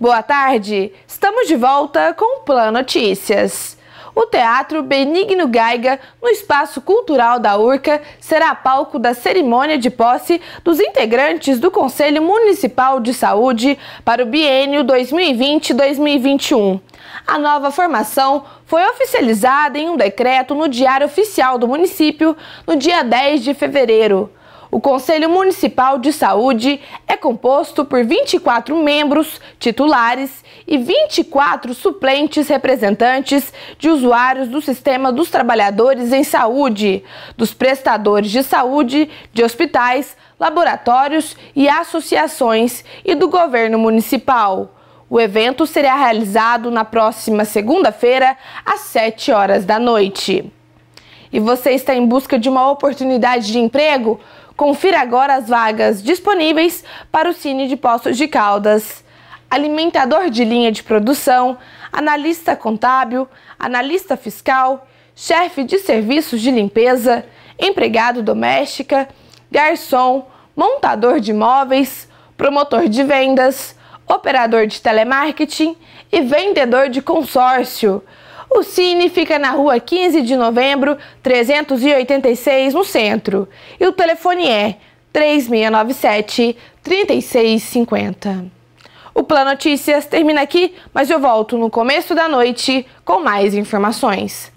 Boa tarde! Estamos de volta com o Plan Notícias. O Teatro Benigno Gaiga, no Espaço Cultural da URCA, será palco da cerimônia de posse dos integrantes do Conselho Municipal de Saúde para o biênio 2020-2021. A nova formação foi oficializada em um decreto no Diário Oficial do Município no dia 10 de fevereiro. O Conselho Municipal de Saúde é composto por 24 membros titulares e 24 suplentes representantes de usuários do Sistema dos Trabalhadores em Saúde, dos prestadores de saúde, de hospitais, laboratórios e associações e do governo municipal. O evento será realizado na próxima segunda-feira, às 7 horas da noite. E você está em busca de uma oportunidade de emprego? Confira agora as vagas disponíveis para o Cine de Poços de Caldas. Alimentador de linha de produção, analista contábil, analista fiscal, chefe de serviços de limpeza, empregado doméstica, garçom, montador de móveis, promotor de vendas, operador de telemarketing e vendedor de consórcio. O Cine fica na rua 15 de novembro, 386, no centro. E o telefone é 3697-3650. O Plano Notícias termina aqui, mas eu volto no começo da noite com mais informações.